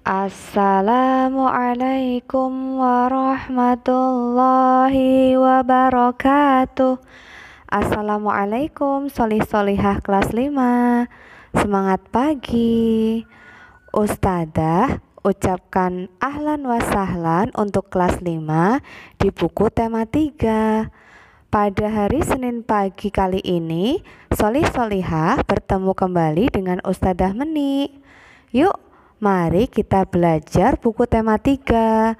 Assalamualaikum warahmatullahi wabarakatuh Assalamualaikum solih solihah kelas 5 Semangat pagi Ustadzah ucapkan ahlan wa sahlan untuk kelas 5 di buku tema 3 pada hari Senin pagi kali ini, Solih Solihah bertemu kembali dengan Ustadzah Meni. Yuk, Mari kita belajar buku tema 3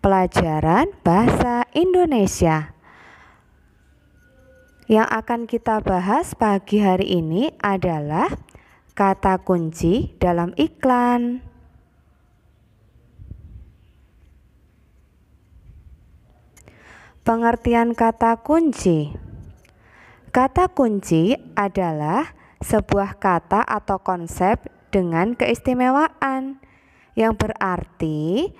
Pelajaran Bahasa Indonesia Yang akan kita bahas pagi hari ini adalah Kata kunci dalam iklan Pengertian kata kunci Kata kunci adalah sebuah kata atau konsep dengan keistimewaan, yang berarti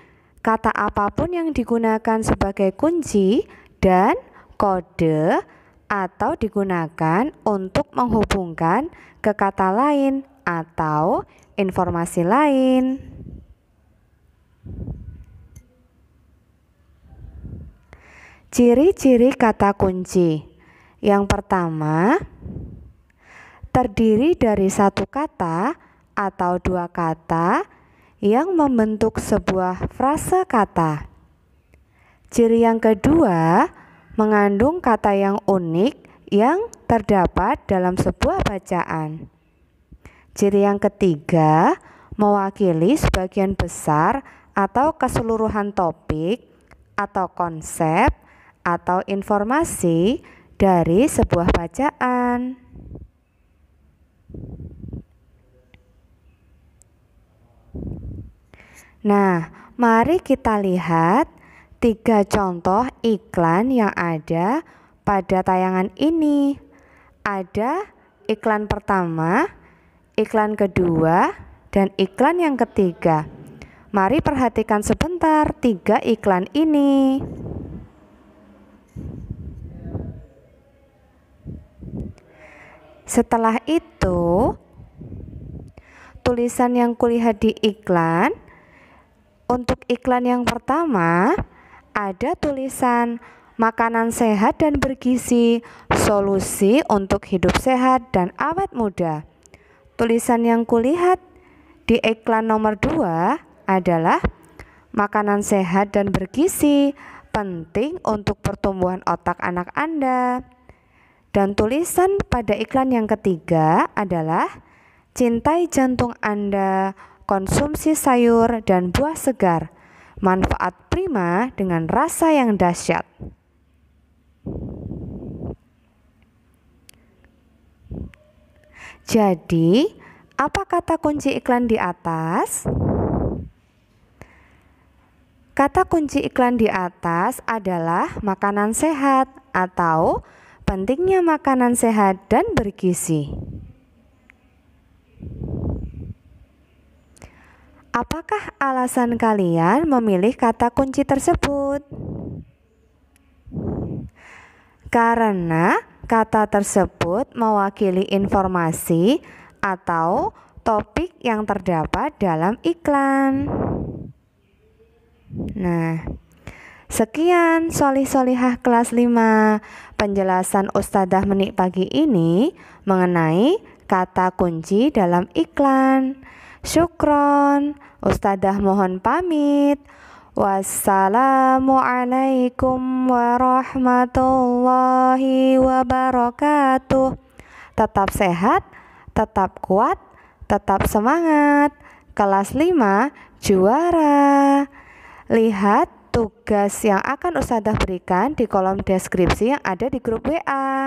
kata apapun yang digunakan sebagai kunci dan kode atau digunakan untuk menghubungkan ke kata lain atau informasi lain. Ciri-ciri kata kunci yang pertama terdiri dari satu kata atau dua kata yang membentuk sebuah frase kata. Ciri yang kedua mengandung kata yang unik yang terdapat dalam sebuah bacaan. Ciri yang ketiga mewakili sebagian besar atau keseluruhan topik atau konsep atau informasi dari sebuah bacaan. Nah, mari kita lihat tiga contoh iklan yang ada pada tayangan ini. Ada iklan pertama, iklan kedua, dan iklan yang ketiga. Mari perhatikan sebentar tiga iklan ini. Setelah itu, tulisan yang kulihat di iklan untuk iklan yang pertama, ada tulisan makanan sehat dan bergizi, solusi untuk hidup sehat dan awet muda. Tulisan yang kulihat di iklan nomor 2 adalah makanan sehat dan bergizi penting untuk pertumbuhan otak anak Anda. Dan tulisan pada iklan yang ketiga adalah cintai jantung Anda, konsumsi sayur dan buah segar, manfaat prima dengan rasa yang dahsyat. Jadi, apa kata kunci iklan di atas? Kata kunci iklan di atas adalah makanan sehat atau pentingnya makanan sehat dan bergizi. Apakah alasan kalian memilih kata kunci tersebut? Karena kata tersebut mewakili informasi atau topik yang terdapat dalam iklan. Nah, sekian solih solihah kelas 5 penjelasan Ustadzah Menik pagi ini mengenai kata kunci dalam iklan. Syukron. Ustadzah mohon pamit. Wassalamualaikum warahmatullahi wabarakatuh. Tetap sehat, tetap kuat, tetap semangat. Kelas 5 juara. Lihat tugas yang akan Ustadzah berikan di kolom deskripsi yang ada di grup WA.